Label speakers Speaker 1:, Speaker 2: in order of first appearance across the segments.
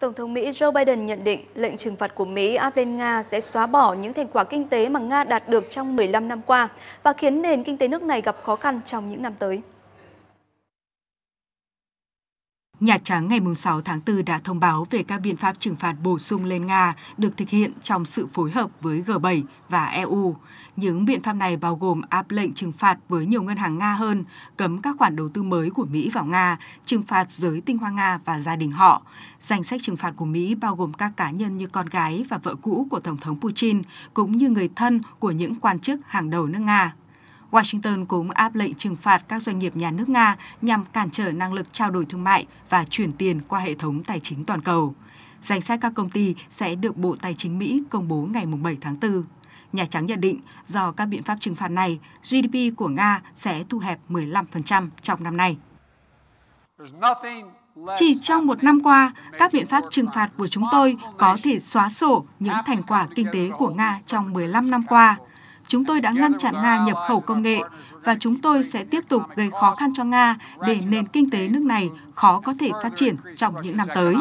Speaker 1: Tổng thống Mỹ Joe Biden nhận định lệnh trừng phạt của Mỹ áp lên Nga sẽ xóa bỏ những thành quả kinh tế mà Nga đạt được trong 15 năm qua và khiến nền kinh tế nước này gặp khó khăn trong những năm tới.
Speaker 2: Nhà Trắng ngày 6 tháng 4 đã thông báo về các biện pháp trừng phạt bổ sung lên Nga được thực hiện trong sự phối hợp với G7 và EU. Những biện pháp này bao gồm áp lệnh trừng phạt với nhiều ngân hàng Nga hơn, cấm các khoản đầu tư mới của Mỹ vào Nga, trừng phạt giới tinh hoa Nga và gia đình họ. Danh sách trừng phạt của Mỹ bao gồm các cá nhân như con gái và vợ cũ của Tổng thống Putin, cũng như người thân của những quan chức hàng đầu nước Nga. Washington cũng áp lệnh trừng phạt các doanh nghiệp nhà nước Nga nhằm cản trở năng lực trao đổi thương mại và chuyển tiền qua hệ thống tài chính toàn cầu. Danh sách các công ty sẽ được Bộ Tài chính Mỹ công bố ngày 7 tháng 4. Nhà Trắng nhận định do các biện pháp trừng phạt này, GDP của Nga sẽ thu hẹp 15% trong năm nay. Chỉ trong một năm qua, các biện pháp trừng phạt của chúng tôi có thể xóa sổ những thành quả kinh tế của Nga trong 15 năm qua – chúng tôi đã ngăn chặn Nga nhập khẩu công nghệ và chúng tôi sẽ tiếp tục gây khó khăn cho Nga để nền kinh tế nước này khó có thể phát triển trong những năm tới.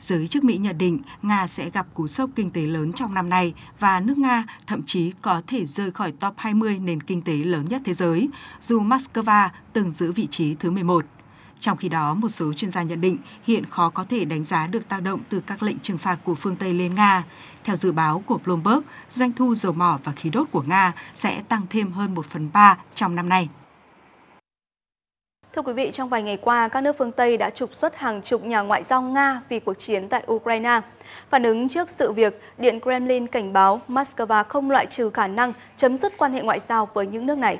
Speaker 2: Giới chức Mỹ nhận định Nga sẽ gặp cú sốc kinh tế lớn trong năm nay và nước Nga thậm chí có thể rơi khỏi top 20 nền kinh tế lớn nhất thế giới, dù Moscow từng giữ vị trí thứ 11. Trong khi đó, một số chuyên gia nhận định hiện khó có thể đánh giá được tác động từ các lệnh trừng phạt của phương Tây lên Nga. Theo dự báo của Bloomberg, doanh thu dầu mỏ và khí đốt của Nga sẽ tăng thêm hơn 1 phần 3 trong năm nay.
Speaker 1: Thưa quý vị, trong vài ngày qua, các nước phương Tây đã trục xuất hàng chục nhà ngoại giao Nga vì cuộc chiến tại Ukraine. Phản ứng trước sự việc, Điện Kremlin cảnh báo Moscow không loại trừ khả năng chấm dứt quan hệ ngoại giao với những nước này.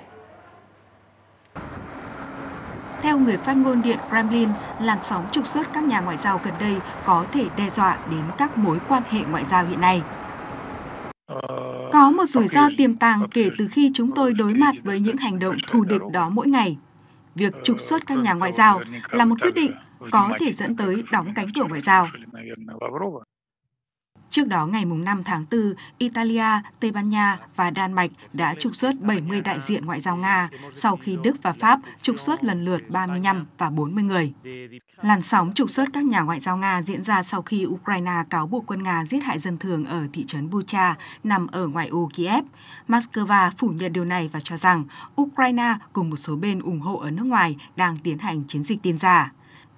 Speaker 2: Theo người phát ngôn Điện Kremlin, làn sóng trục xuất các nhà ngoại giao gần đây có thể đe dọa đến các mối quan hệ ngoại giao hiện nay. Có một rủi ro tiềm tàng kể từ khi chúng tôi đối mặt với những hành động thù địch đó mỗi ngày. Việc trục xuất các nhà ngoại giao là một quyết định có thể dẫn tới đóng cánh cửa ngoại giao. Trước đó, ngày 5 tháng 4, Italia, Tây Ban Nha và Đan Mạch đã trục xuất 70 đại diện ngoại giao Nga, sau khi Đức và Pháp trục xuất lần lượt 35 và 40 người. Làn sóng trục xuất các nhà ngoại giao Nga diễn ra sau khi Ukraine cáo buộc quân Nga giết hại dân thường ở thị trấn Bucha, nằm ở ngoại ô Kiev. Moscow phủ nhận điều này và cho rằng Ukraine cùng một số bên ủng hộ ở nước ngoài đang tiến hành chiến dịch tin giả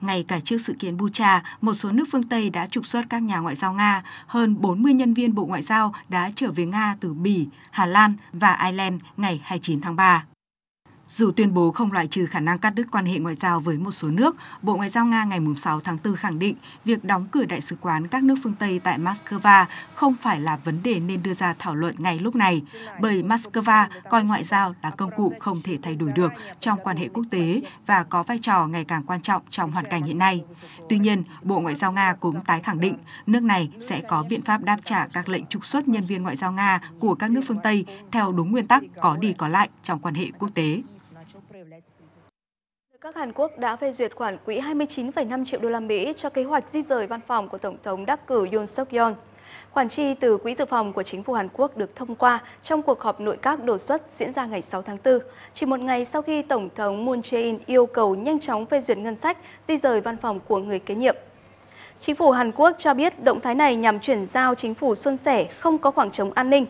Speaker 2: ngay cả trước sự kiện Bucha, một số nước phương Tây đã trục xuất các nhà ngoại giao Nga. Hơn 40 nhân viên Bộ Ngoại giao đã trở về Nga từ Bỉ, Hà Lan và Ireland ngày 29 tháng 3. Dù tuyên bố không loại trừ khả năng cắt đứt quan hệ ngoại giao với một số nước, Bộ Ngoại giao Nga ngày 6 tháng 4 khẳng định việc đóng cửa đại sứ quán các nước phương Tây tại Moscow không phải là vấn đề nên đưa ra thảo luận ngay lúc này, bởi Moscow coi ngoại giao là công cụ không thể thay đổi được trong quan hệ quốc tế và có vai trò ngày càng quan trọng trong hoàn cảnh hiện nay. Tuy nhiên, Bộ Ngoại giao Nga cũng tái khẳng định nước này sẽ có biện pháp đáp trả các lệnh trục xuất nhân viên ngoại giao Nga của các nước phương Tây theo đúng nguyên tắc có đi có lại trong quan hệ quốc tế
Speaker 1: các Hàn Quốc đã phê duyệt khoản quỹ 29,5 triệu đô la Mỹ cho kế hoạch di rời văn phòng của Tổng thống đắc cử Yoon suk yeol Khoản chi từ quỹ dự phòng của chính phủ Hàn Quốc được thông qua trong cuộc họp nội các đột xuất diễn ra ngày 6 tháng 4, chỉ một ngày sau khi Tổng thống Moon Jae-in yêu cầu nhanh chóng phê duyệt ngân sách di rời văn phòng của người kế nhiệm. Chính phủ Hàn Quốc cho biết động thái này nhằm chuyển giao chính phủ xuân sẻ không có khoảng trống an ninh.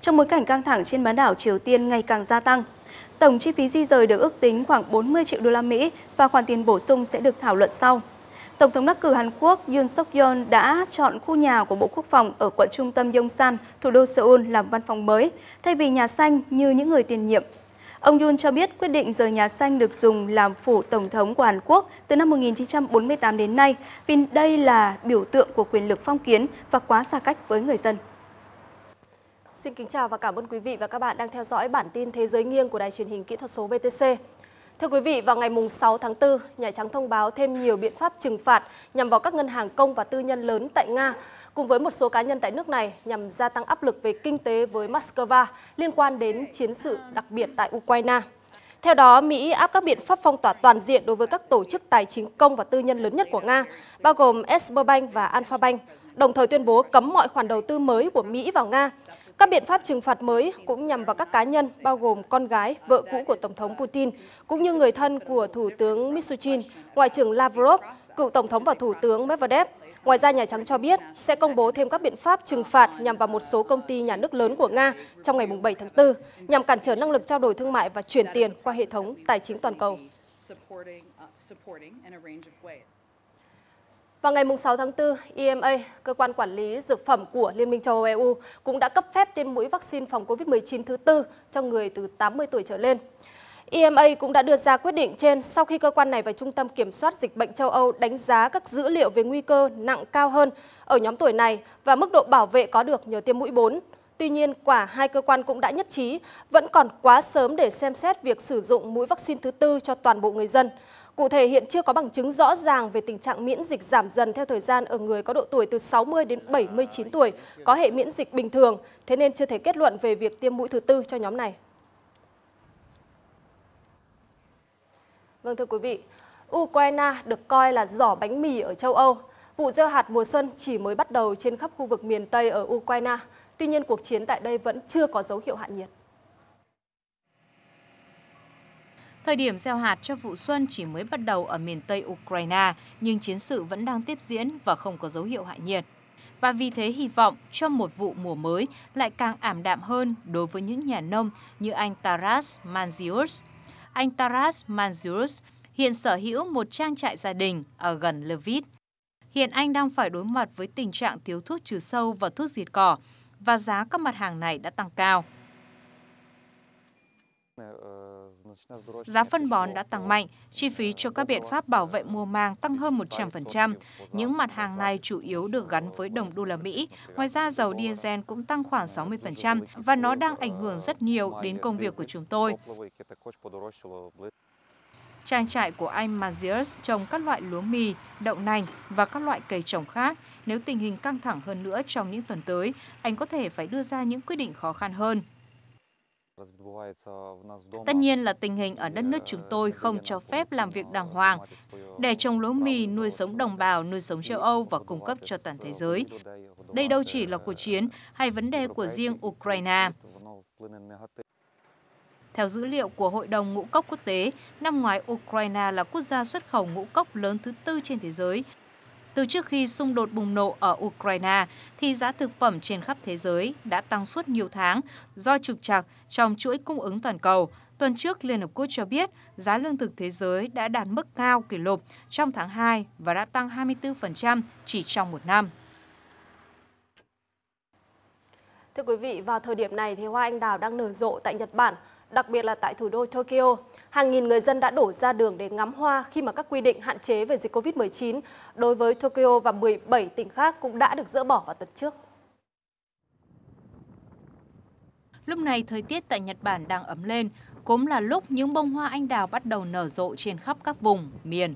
Speaker 1: Trong bối cảnh căng thẳng trên bán đảo Triều Tiên ngày càng gia tăng, Tổng chi phí di rời được ước tính khoảng 40 triệu đô la Mỹ và khoản tiền bổ sung sẽ được thảo luận sau. Tổng thống đắc cử Hàn Quốc Yoon suk yeol đã chọn khu nhà của Bộ Quốc phòng ở quận trung tâm Yongsan, thủ đô Seoul làm văn phòng mới, thay vì nhà xanh như những người tiền nhiệm. Ông Yoon cho biết quyết định rời nhà xanh được dùng làm phủ tổng thống của Hàn Quốc từ năm 1948 đến nay, vì đây là biểu tượng của quyền lực phong kiến và quá xa cách với người dân.
Speaker 3: Xin kính chào và cảm ơn quý vị và các bạn đang theo dõi bản tin Thế giới nghiêng của Đài truyền hình kỹ thuật số VTC. Thưa quý vị, vào ngày 6 tháng 4, Nhà Trắng thông báo thêm nhiều biện pháp trừng phạt nhằm vào các ngân hàng công và tư nhân lớn tại Nga, cùng với một số cá nhân tại nước này nhằm gia tăng áp lực về kinh tế với Moscow liên quan đến chiến sự đặc biệt tại Ukraine. Theo đó, Mỹ áp các biện pháp phong tỏa toàn diện đối với các tổ chức tài chính công và tư nhân lớn nhất của Nga, bao gồm Sberbank và Alphabank, đồng thời tuyên bố cấm mọi khoản đầu tư mới của Mỹ vào Nga. Các biện pháp trừng phạt mới cũng nhằm vào các cá nhân bao gồm con gái, vợ cũ của Tổng thống Putin, cũng như người thân của Thủ tướng Mishustin, Ngoại trưởng Lavrov, cựu Tổng thống và Thủ tướng Medvedev. Ngoài ra, Nhà Trắng cho biết sẽ công bố thêm các biện pháp trừng phạt nhằm vào một số công ty nhà nước lớn của Nga trong ngày 7 tháng 4, nhằm cản trở năng lực trao đổi thương mại và chuyển tiền qua hệ thống tài chính toàn cầu. Vào ngày 6 tháng 4, EMA, cơ quan quản lý dược phẩm của Liên minh châu Âu EU, cũng đã cấp phép tiêm mũi vaccine phòng COVID-19 thứ tư cho người từ 80 tuổi trở lên. EMA cũng đã đưa ra quyết định trên sau khi cơ quan này và Trung tâm Kiểm soát Dịch bệnh châu Âu đánh giá các dữ liệu về nguy cơ nặng cao hơn ở nhóm tuổi này và mức độ bảo vệ có được nhờ tiêm mũi 4. Tuy nhiên, quả hai cơ quan cũng đã nhất trí vẫn còn quá sớm để xem xét việc sử dụng mũi vaccine thứ tư cho toàn bộ người dân. Cụ thể hiện chưa có bằng chứng rõ ràng về tình trạng miễn dịch giảm dần theo thời gian ở người có độ tuổi từ 60 đến 79 tuổi có hệ miễn dịch bình thường, thế nên chưa thể kết luận về việc tiêm mũi thứ tư cho nhóm này. Vâng thưa quý vị, Ukraine được coi là giỏ bánh mì ở châu Âu. Vụ gieo hạt mùa xuân chỉ mới bắt đầu trên khắp khu vực miền Tây ở Ukraine. Tuy nhiên cuộc chiến tại đây vẫn chưa có dấu hiệu hạ nhiệt.
Speaker 4: Thời điểm gieo hạt cho vụ xuân chỉ mới bắt đầu ở miền Tây Ukraine, nhưng chiến sự vẫn đang tiếp diễn và không có dấu hiệu hạ nhiệt. Và vì thế hy vọng cho một vụ mùa mới lại càng ảm đạm hơn đối với những nhà nông như anh Taras Manzius. Anh Taras Manzius hiện sở hữu một trang trại gia đình ở gần Lviv. Hiện anh đang phải đối mặt với tình trạng thiếu thuốc trừ sâu và thuốc diệt cỏ, và giá các mặt hàng này đã tăng cao.
Speaker 1: Giá phân bón đã
Speaker 4: tăng mạnh, chi phí cho các biện pháp bảo vệ mùa màng tăng hơn 100%. Những mặt hàng này chủ yếu được gắn với đồng đô la Mỹ. Ngoài ra, dầu diesel cũng tăng khoảng 60% và nó đang ảnh hưởng rất nhiều đến công việc của chúng tôi. Trang trại của anh Maziers trồng các loại lúa mì, đậu nành và các loại cây trồng khác. Nếu tình hình căng thẳng hơn nữa trong những tuần tới, anh có thể phải đưa ra những quyết định khó khăn hơn.
Speaker 3: Tất nhiên là tình
Speaker 4: hình ở đất nước chúng tôi không cho phép làm việc đàng hoàng. Để trồng lúa mì, nuôi sống đồng bào, nuôi sống châu Âu và cung cấp cho toàn thế giới. Đây đâu chỉ là cuộc chiến hay vấn đề của riêng Ukraine. Theo dữ liệu của Hội đồng Ngũ cốc Quốc tế, năm ngoái Ukraine là quốc gia xuất khẩu ngũ cốc lớn thứ tư trên thế giới từ trước khi xung đột bùng nổ ở Ukraine, thì giá thực phẩm trên khắp thế giới đã tăng suốt nhiều tháng do trục trặc trong chuỗi cung ứng toàn cầu. Tuần trước, Liên Hợp Quốc cho biết giá lương thực thế giới đã đạt mức cao kỷ lục trong tháng 2 và đã tăng 24% chỉ trong một năm.
Speaker 3: Thưa quý vị, vào thời điểm này thì hoa anh đào đang nở rộ tại Nhật Bản đặc biệt là tại thủ đô Tokyo. Hàng nghìn người dân đã đổ ra đường để ngắm hoa khi mà các quy định hạn chế về dịch COVID-19 đối với Tokyo và 17 tỉnh khác cũng đã được dỡ bỏ vào tuần trước.
Speaker 4: Lúc này thời tiết tại Nhật Bản đang ấm lên, cũng là lúc những bông hoa anh đào bắt đầu nở rộ trên khắp các vùng, miền.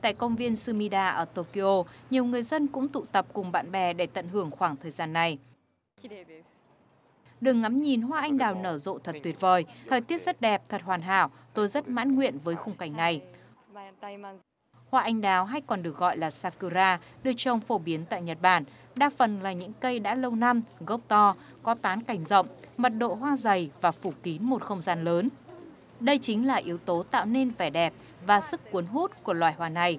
Speaker 4: Tại công viên Sumida ở Tokyo, nhiều người dân cũng tụ tập cùng bạn bè để tận hưởng khoảng thời gian này. Đừng ngắm nhìn hoa anh đào nở rộ thật tuyệt vời, thời tiết rất đẹp, thật hoàn hảo, tôi rất mãn nguyện với khung cảnh này. Hoa anh đào hay còn được gọi là sakura được trồng phổ biến tại Nhật Bản. Đa phần là những cây đã lâu năm, gốc to, có tán cảnh rộng, mật độ hoa dày và phủ kín một không gian lớn. Đây chính là yếu tố tạo nên vẻ đẹp và sức cuốn hút của loài hoa này.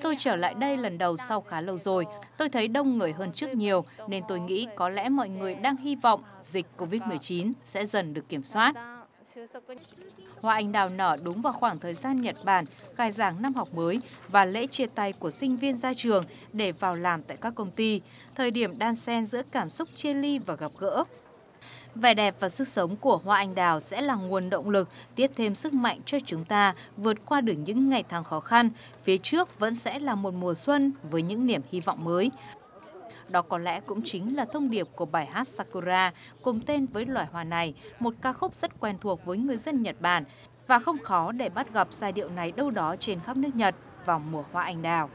Speaker 4: Tôi trở lại đây lần đầu sau khá lâu rồi. Tôi thấy đông người hơn trước nhiều, nên tôi nghĩ có lẽ mọi người đang hy vọng dịch COVID-19 sẽ dần được kiểm soát. Hoa anh đào nở đúng vào khoảng thời gian Nhật Bản khai giảng năm học mới và lễ chia tay của sinh viên ra trường để vào làm tại các công ty, thời điểm đan xen giữa cảm xúc chia ly và gặp gỡ. Vẻ đẹp và sức sống của hoa anh đào sẽ là nguồn động lực tiếp thêm sức mạnh cho chúng ta vượt qua được những ngày tháng khó khăn. Phía trước vẫn sẽ là một mùa xuân với những niềm hy vọng mới. Đó có lẽ cũng chính là thông điệp của bài hát Sakura cùng tên với loài hoa này, một ca khúc rất quen thuộc với người dân Nhật Bản và không khó để bắt gặp giai điệu này đâu đó trên khắp nước Nhật vào mùa hoa anh đào.